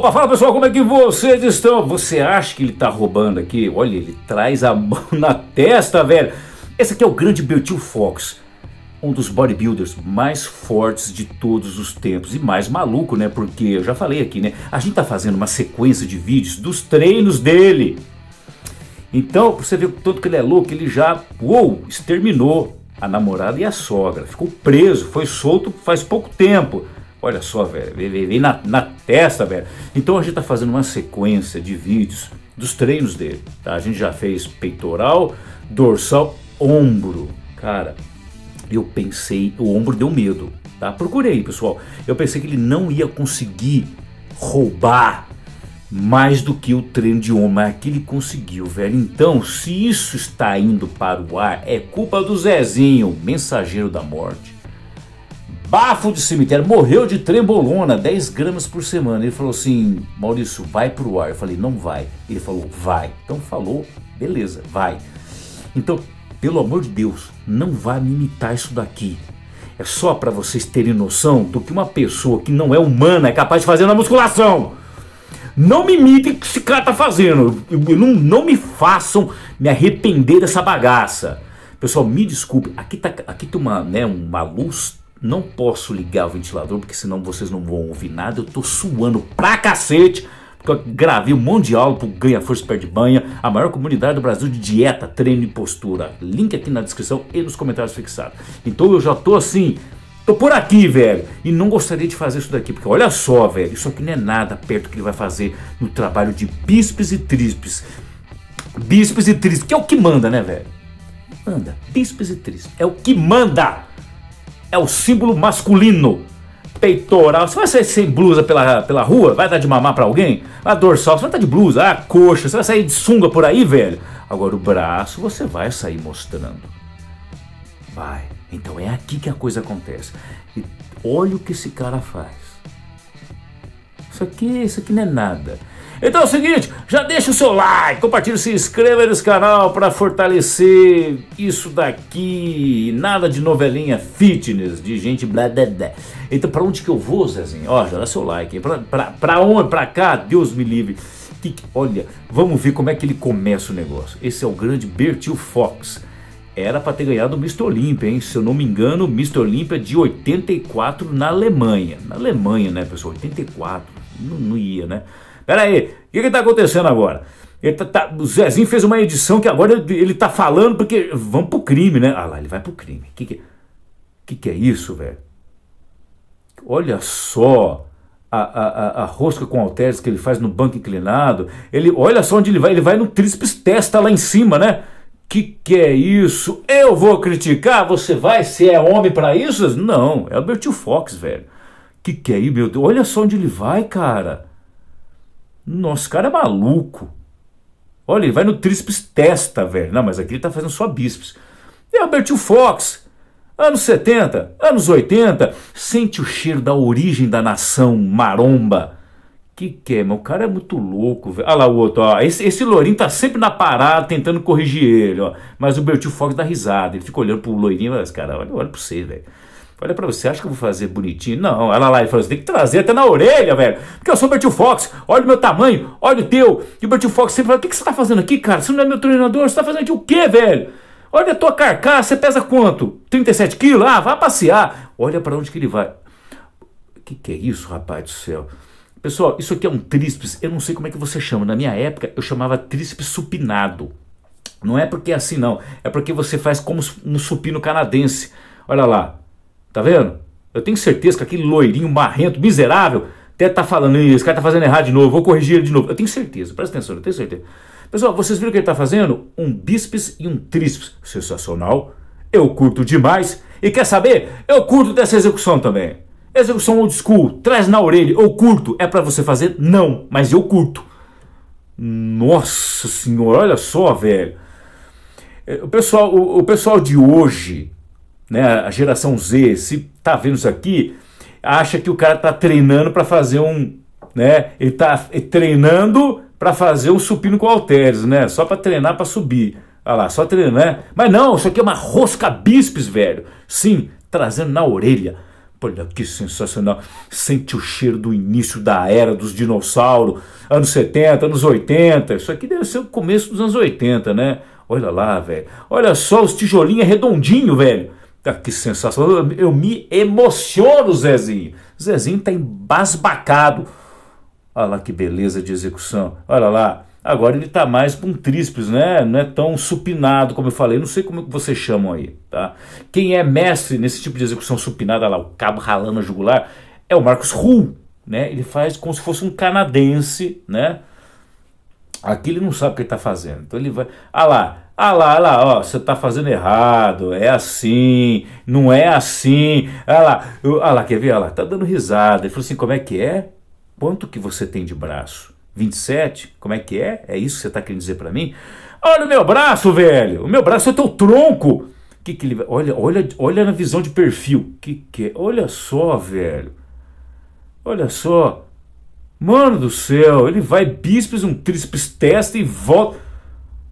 Opa, fala pessoal, como é que vocês estão? Você acha que ele tá roubando aqui? Olha, ele traz a mão na testa, velho. Esse aqui é o grande Beauty Fox, um dos bodybuilders mais fortes de todos os tempos e mais maluco, né? Porque eu já falei aqui, né? A gente tá fazendo uma sequência de vídeos dos treinos dele. Então, você ver o tanto que ele é louco, ele já, uou, exterminou a namorada e a sogra. Ficou preso, foi solto faz pouco tempo. Olha só, velho, vem na, na testa, velho. Então a gente tá fazendo uma sequência de vídeos dos treinos dele, tá? A gente já fez peitoral, dorsal, ombro. Cara, eu pensei, o ombro deu medo, tá? Procurei, pessoal. Eu pensei que ele não ia conseguir roubar mais do que o treino de ombro, mas que ele conseguiu, velho. Então, se isso está indo para o ar, é culpa do Zezinho, mensageiro da morte. Bafo de cemitério, morreu de trembolona, 10 gramas por semana. Ele falou assim, Maurício, vai pro ar. Eu falei, não vai. Ele falou, vai. Então falou, beleza, vai. Então, pelo amor de Deus, não vá me imitar isso daqui. É só para vocês terem noção do que uma pessoa que não é humana é capaz de fazer na musculação. Não me imitem o que esse cara tá fazendo. não, não me façam me arrepender dessa bagaça. Pessoal, me desculpe. Aqui, tá, aqui tem uma, né, uma luz não posso ligar o ventilador, porque senão vocês não vão ouvir nada. Eu tô suando pra cacete, porque eu gravei um monte de aula pro Ganha Força Perde Banha, a maior comunidade do Brasil de dieta, treino e postura. Link aqui na descrição e nos comentários fixados. Então eu já tô assim, tô por aqui, velho, e não gostaria de fazer isso daqui, porque olha só, velho, isso aqui não é nada perto que ele vai fazer no trabalho de bispes e trispes. Bispes e trispes, que é o que manda, né, velho? Manda, Bispes e trispes, é o que manda! é o símbolo masculino. Peitoral, você vai sair sem blusa pela, pela rua? Vai dar de mamar pra alguém? A dorsal, você vai estar tá de blusa, Ah, coxa, você vai sair de sunga por aí, velho? Agora o braço você vai sair mostrando. Vai. Então é aqui que a coisa acontece. E olha o que esse cara faz. Isso aqui, isso aqui não é nada. Então é o seguinte, já deixa o seu like, compartilha, se inscreva nesse canal para fortalecer isso daqui. Nada de novelinha fitness, de gente blá blá blá. Então para onde que eu vou, Zezinho? Ó, já dá seu like. Para onde? Para cá? Deus me livre. Que, olha, vamos ver como é que ele começa o negócio. Esse é o grande Bertil Fox. Era para ter ganhado o Mr. Olympia, hein? Se eu não me engano, Mr. Olympia é de 84 na Alemanha. Na Alemanha, né, pessoal? 84. Não, não ia, né? Pera aí, o que, que tá acontecendo agora? Ele tá, tá, o Zezinho fez uma edição que agora ele tá falando porque vamos pro crime, né? Ah lá, ele vai pro crime. O que, que, que, que é isso, velho? Olha só a, a, a, rosca com halteres que ele faz no banco inclinado. Ele, olha só onde ele vai, ele vai no tríceps testa lá em cima, né? Que que é isso? Eu vou criticar? Você vai? Você é homem para isso? Não, é o Bertil Fox, velho. Que que é isso, meu Deus? Olha só onde ele vai, cara. Nossa, o cara é maluco. Olha, ele vai no tríceps testa, velho. Não, mas aqui ele tá fazendo só bíceps. o é, Albert Fox, anos 70, anos 80, sente o cheiro da origem da nação maromba. Que que é, meu? O cara é muito louco, velho. Olha lá o outro, ó. Esse, esse Lourinho tá sempre na parada tentando corrigir ele, ó. Mas o Bertil Fox dá risada. Ele fica olhando pro Loirinho e fala, cara, olha, olha pra você, velho. Falei pra você, acha que eu vou fazer bonitinho? Não. Ela lá e falou: você tem que trazer até na orelha, velho. Porque eu sou o Bertil Fox, olha o meu tamanho, olha o teu. E o Bertil Fox sempre fala: o que, que você tá fazendo aqui, cara? Você não é meu treinador, você tá fazendo de o quê, velho? Olha a tua carcaça, você pesa quanto? 37 quilos? Ah, vá passear. Olha para onde que ele vai. O que, que é isso, rapaz do céu? Pessoal, isso aqui é um tríceps, eu não sei como é que você chama. Na minha época, eu chamava tríceps supinado. Não é porque é assim, não. É porque você faz como um supino canadense. Olha lá, Tá vendo? Eu tenho certeza que aquele loirinho marrento, miserável, até tá falando isso, esse cara tá fazendo errado de novo, vou corrigir ele de novo. Eu tenho certeza, presta atenção, eu tenho certeza. Pessoal, vocês viram o que ele tá fazendo? Um bíceps e um tríceps. Sensacional. Eu curto demais. E quer saber? Eu curto dessa execução também. Execução old school, traz na orelha, eu curto. É para você fazer? Não, mas eu curto. Nossa senhora, olha só, velho. É, o pessoal, o, o pessoal de hoje, né, a geração Z, se tá vendo isso aqui, acha que o cara tá treinando para fazer um, né, ele tá treinando para fazer um supino com halteres, né, só para treinar para subir. Olha lá, só treinando, né? Mas não, isso aqui é uma rosca bíceps, velho. Sim, trazendo na orelha. Olha que sensacional. Sente o cheiro do início da era dos dinossauros, anos 70, anos 80. Isso aqui deve ser o começo dos anos 80, né? Olha lá, velho. Olha só os tijolinhos é redondinhos, velho que sensação! Eu me emociono, Zezinho. Zezinho tá embasbacado. Olha lá que beleza de execução. Olha lá. Agora ele tá mais para um tríceps, né? Não é tão supinado como eu falei. Não sei como vocês chamam aí, tá? Quem é mestre nesse tipo de execução supinada, lá, o cabo ralando a jugular, é o Marcos Hull, né? Ele faz como se fosse um canadense, né? Aqui ele não sabe o que ele tá fazendo. Então ele vai. Olha ah lá, ah lá, ah lá, ó, você tá fazendo errado, é assim, não é assim. Ah lá, ah lá, quer ver? Ah lá, tá dando risada. Ele falou assim: como é que é? Quanto que você tem de braço? 27? Como é que é? É isso que você tá querendo dizer para mim? Olha o meu braço, velho! O meu braço é o teu tronco! Que que ele olha, olha, olha na visão de perfil. Que que é? Olha só, velho. Olha só. Mano do céu, ele vai bíceps, um tríceps testa e volta.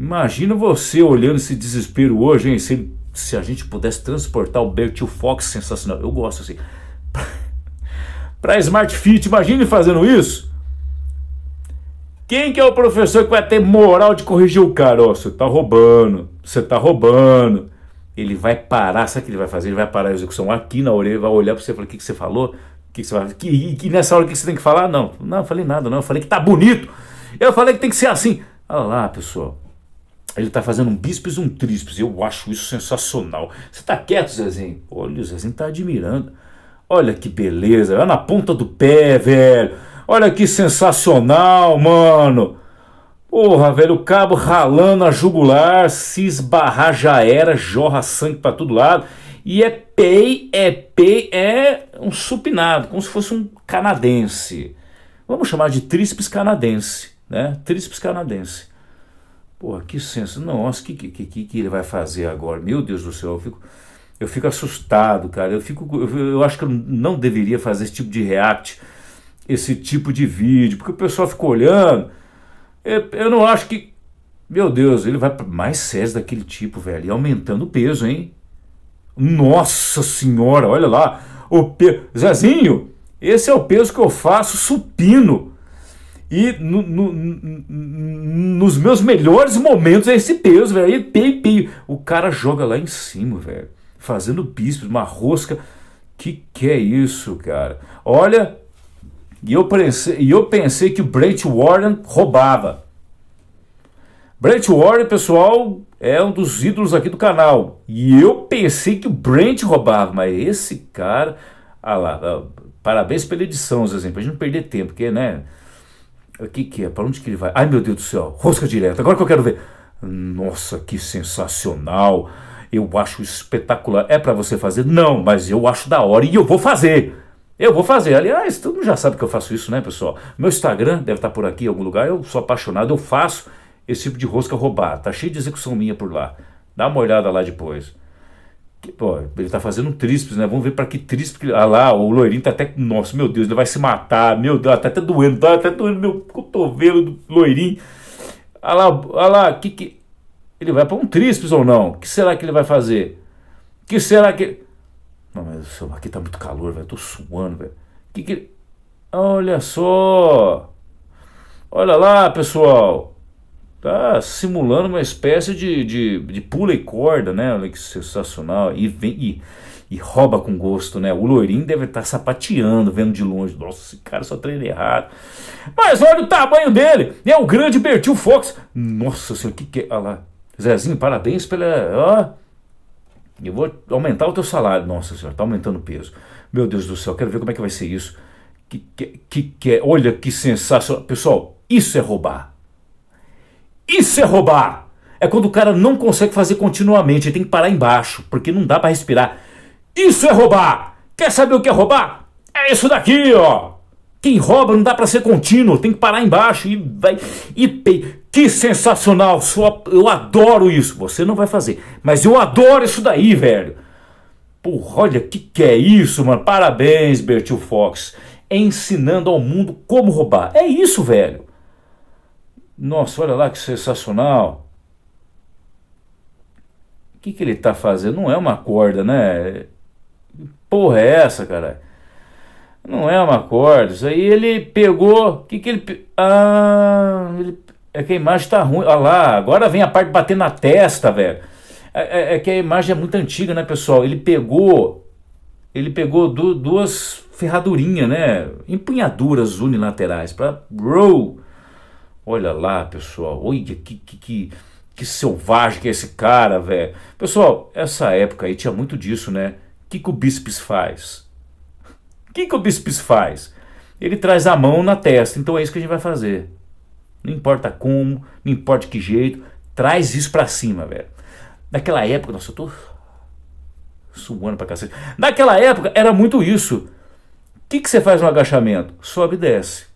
Imagina você olhando esse desespero hoje, hein? Se, se a gente pudesse transportar o Bertil Fox, sensacional. Eu gosto assim. Para Smart Fit, imagine fazendo isso. Quem que é o professor que vai ter moral de corrigir o cara? Ó, oh, você tá roubando, você tá roubando. Ele vai parar, sabe o que ele vai fazer? Ele vai parar a execução aqui na orelha, vai olhar para você e falar: o que, que você falou? O que, que você vai que, que nessa hora o que, que você tem que falar? Não, não, eu falei nada, não. Eu falei que tá bonito. Eu falei que tem que ser assim. Olha lá, pessoal. Ele está fazendo um bíceps e um tríceps. Eu acho isso sensacional. Você está quieto, Zezinho? Olha, o Zezinho está admirando. Olha que beleza. Olha na ponta do pé, velho. Olha que sensacional, mano. Porra, velho, o cabo ralando a jugular, se esbarrar já era, jorra sangue para todo lado. E é pei, é pei, é um supinado, como se fosse um canadense. Vamos chamar de tríceps canadense, né? Tríceps canadense. Pô, que senso, nossa, o que, que, que, que ele vai fazer agora? Meu Deus do céu, eu fico, eu fico assustado, cara. Eu, fico, eu, eu acho que eu não deveria fazer esse tipo de react, esse tipo de vídeo, porque o pessoal fica olhando. Eu, é, eu não acho que. Meu Deus, ele vai mais séries daquele tipo, velho, e aumentando o peso, hein? Nossa senhora, olha lá. O pe... Zezinho, esse é o peso que eu faço supino. E no, no, nos meus melhores momentos é esse peso, velho. E pei, pei. O cara joga lá em cima, velho. Fazendo bispo, uma rosca. Que que é isso, cara? Olha, e eu pensei, e eu pensei que o Brent Warren roubava. Brent Warren, pessoal, é um dos ídolos aqui do canal. E eu pensei que o Brent roubava, mas esse cara. Ah lá, ah, parabéns pela edição, Zezinho, pra gente não perder tempo, porque, né? O que, é? Para onde que ele vai? Ai meu Deus do céu, rosca direta, agora que eu quero ver. Nossa, que sensacional! Eu acho espetacular. É para você fazer? Não, mas eu acho da hora e eu vou fazer. Eu vou fazer. Aliás, todo mundo já sabe que eu faço isso, né, pessoal? Meu Instagram deve estar tá por aqui em algum lugar. Eu sou apaixonado, eu faço esse tipo de rosca roubar. Tá cheio de execução minha por lá. Dá uma olhada lá depois ele tá fazendo um tríceps, né? Vamos ver para que tríceps. Ah lá, o loirinho tá até. Nossa, meu Deus, ele vai se matar. Meu Deus, tá até doendo, tá até doendo meu cotovelo do loirinho. Ah lá, ah lá, que que. Ele vai para um tríceps ou não? O que será que ele vai fazer? O que será que. Não, mas aqui tá muito calor, velho. Tô suando, velho. Que que. Olha só! Olha lá, pessoal! tá simulando uma espécie de, de, de pula e corda, né? Olha que sensacional. E, vem, e, e rouba com gosto, né? O loirinho deve estar tá sapateando, vendo de longe. Nossa, esse cara só treina errado. Mas olha o tamanho dele! É o grande Bertil Fox! Nossa senhora, o que que é? Olha lá. Zezinho, parabéns pela. Ó. Eu vou aumentar o teu salário. Nossa senhora, tá aumentando o peso. Meu Deus do céu, quero ver como é que vai ser isso. Que, que, que, que é? Olha que sensacional. Pessoal, isso é roubar. Isso é roubar! É quando o cara não consegue fazer continuamente, ele tem que parar embaixo, porque não dá para respirar. Isso é roubar! Quer saber o que é roubar? É isso daqui, ó! Quem rouba não dá para ser contínuo, tem que parar embaixo e vai. E pe... Que sensacional! Eu adoro isso. Você não vai fazer, mas eu adoro isso daí, velho. Porra, olha que que é isso, mano. Parabéns, Bertil Fox, ensinando ao mundo como roubar. É isso, velho. Nossa, olha lá que sensacional. O que, que ele está fazendo? Não é uma corda, né? Porra, é essa, cara? Não é uma corda. Isso aí ele pegou. O que, que ele. Ah, ele... é que a imagem está ruim. Olha lá, agora vem a parte de bater na testa, velho. É, é, é, que a imagem é muito antiga, né, pessoal? Ele pegou. Ele pegou du duas ferradurinhas, né? Empunhaduras unilaterais para. Bro! Olha lá, pessoal, olha que, que, que, que selvagem que é esse cara, velho. Pessoal, essa época aí tinha muito disso, né? O que, que o Bispes faz? O que, que o Bispes faz? Ele traz a mão na testa, então é isso que a gente vai fazer. Não importa como, não importa que jeito, traz isso pra cima, velho. Naquela época, nossa, eu tô suando pra cacete. Naquela época era muito isso. O que, que você faz no agachamento? Sobe e desce.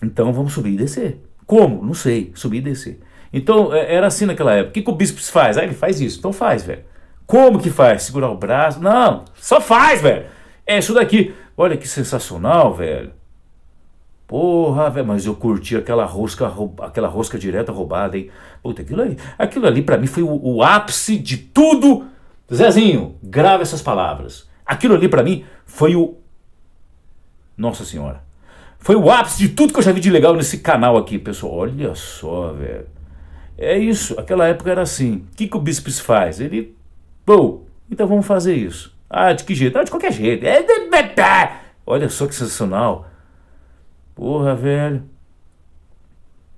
Então vamos subir e descer. Como? Não sei. Subir e descer. Então, é, era assim naquela época. O que, que o bispo faz? Ah, ele faz isso. Então faz, velho. Como que faz? Segurar o braço? Não, só faz, velho. É isso daqui. Olha que sensacional, velho. Porra, velho, mas eu curti aquela rosca, aquela rosca direta roubada, hein? Puta, aquilo ali, aquilo ali para mim foi o, o, ápice de tudo. Zezinho, grava essas palavras. Aquilo ali para mim foi o Nossa Senhora. Foi o ápice de tudo que eu já vi de legal nesse canal aqui, pessoal. Olha só, velho. É isso. Aquela época era assim. O que, que o Bispes faz? Ele. Pô, então vamos fazer isso. Ah, de que jeito? Ah, de qualquer jeito. É, Olha só que sensacional. Porra, velho.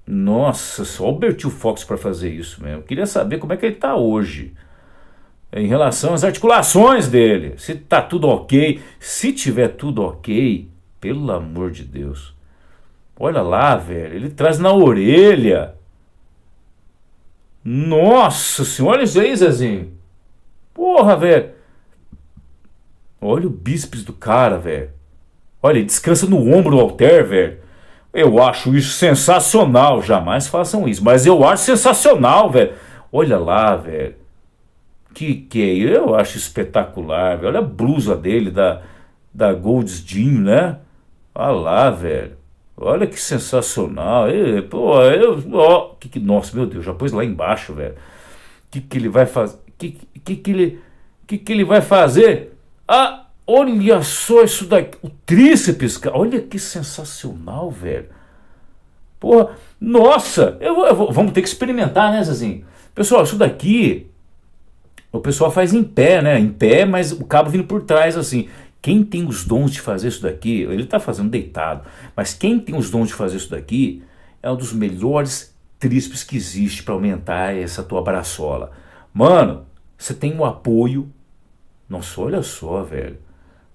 Nossa, só o Bertil Fox para fazer isso mesmo. Eu queria saber como é que ele tá hoje. Em relação às articulações dele. Se tá tudo ok. Se tiver tudo ok, pelo amor de Deus. Olha lá, velho. Ele traz na orelha. Nossa senhora, olha isso aí, Zezinho. Porra, velho. Olha o bíceps do cara, velho. Olha, ele descansa no ombro do Alter, velho. Eu acho isso sensacional. Jamais façam isso, mas eu acho sensacional, velho. Olha lá, velho. Que que é? Eu acho espetacular, velho. Olha a blusa dele da da Gold's Jean, né? Olha ah lá, velho. Olha que sensacional. E, pô, eu, ó, que que, nossa, meu Deus, já pôs lá embaixo, velho. Que que ele vai fazer? Que, que que ele que que ele vai fazer? Ah, olha só isso daqui, o tríceps, cara. Olha que sensacional, velho. Porra, nossa, eu, eu vou, vamos ter que experimentar, né, Zezinho? Pessoal, isso daqui o pessoal faz em pé, né? Em pé, mas o cabo vindo por trás, assim. Quem tem os dons de fazer isso daqui, ele está fazendo deitado, mas quem tem os dons de fazer isso daqui é um dos melhores tríceps que existe para aumentar essa tua braçola. Mano, você tem o um apoio. Nossa, olha só, velho.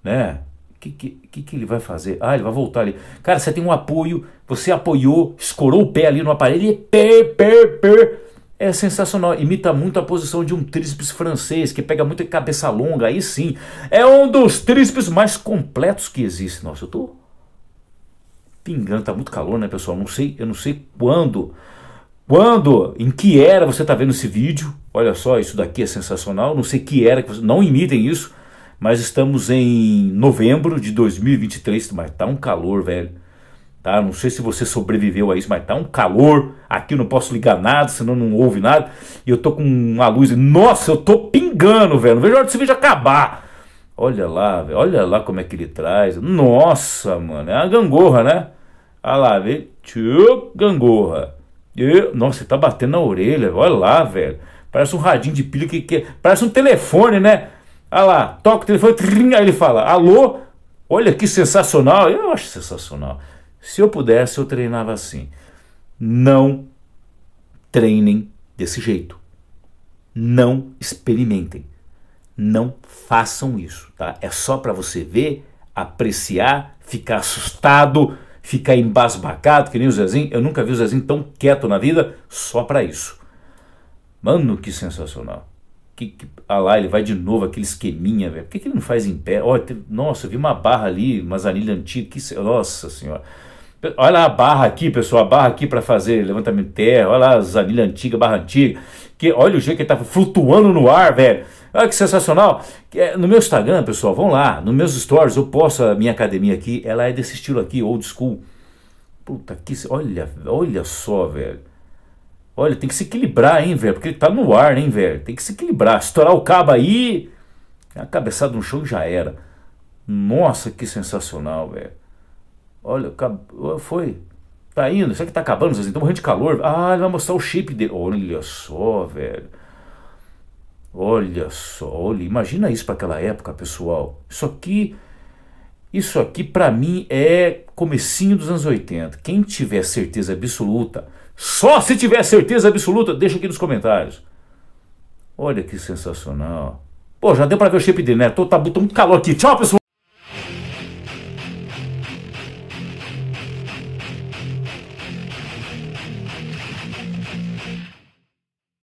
Né? O que, que, que, ele vai fazer? Ah, ele vai voltar ali. Cara, você tem um apoio, você apoiou, escorou o pé ali no aparelho e per, per, per. É sensacional, imita muito a posição de um tríceps francês, que pega muito cabeça longa, aí sim. É um dos tríceps mais completos que existe. Nossa, eu tô pingando, tá muito calor, né, pessoal? Não sei, eu não sei quando, quando, em que era você tá vendo esse vídeo. Olha só, isso daqui é sensacional. Não sei que era, não imitem isso, mas estamos em novembro de 2023, mas tá um calor, velho. Tá? Não sei se você sobreviveu a isso, mas tá um calor. Aqui eu não posso ligar nada, senão não ouve nada. E eu tô com uma luz. Nossa, eu tô pingando, velho. Não vejo a hora desse vídeo acabar. Olha lá, velho. Olha lá como é que ele traz. Nossa, mano. É uma gangorra, né? Olha lá, velho. Tchau, gangorra. Nossa, Nossa, tá batendo na orelha. Olha lá, velho. Parece um radinho de pilha que, que... Parece um telefone, né? Olha lá. Toca o telefone. Trim, aí ele fala: Alô? Olha que sensacional. Eu acho sensacional. Se eu pudesse, eu treinava assim. Não treinem desse jeito. Não experimentem. Não façam isso, tá? É só para você ver, apreciar, ficar assustado, ficar embasbacado, que nem o Zezinho. Eu nunca vi o Zezinho tão quieto na vida só para isso. Mano, que sensacional que, que, ah lá, ele vai de novo, aquele esqueminha, velho. Por que, que ele não faz em pé? Oh, nossa, eu vi uma barra ali, uma zanilha antiga, que, nossa senhora. Olha lá a barra aqui, pessoal, a barra aqui para fazer levantamento de terra, olha lá zanilha antiga barra antiga. Que, olha o jeito que ele tá flutuando no ar, velho. Olha que sensacional. É, no meu Instagram, pessoal, vão lá, nos meus stories, eu posto a minha academia aqui, ela é desse estilo aqui, old school. Puta que. Olha, olha só, velho. Olha, tem que se equilibrar, hein, velho? Porque ele tá no ar, hein, velho? Tem que se equilibrar. Estourar o cabo aí, a cabeçada no chão já era. Nossa, que sensacional, velho. Olha, cab... foi. Tá indo, será que tá acabando, Zezinho? Tá morrendo de calor. Ah, ele vai mostrar o shape dele. Olha só, velho. Olha só, olha, imagina isso para aquela época, pessoal. Isso aqui, isso aqui para mim é comecinho dos anos 80. Quem tiver certeza absoluta só se tiver certeza absoluta, deixa aqui nos comentários. Olha que sensacional. Pô, já deu para ver o chip de neto. Né? Tá muito calor aqui. Tchau, pessoal.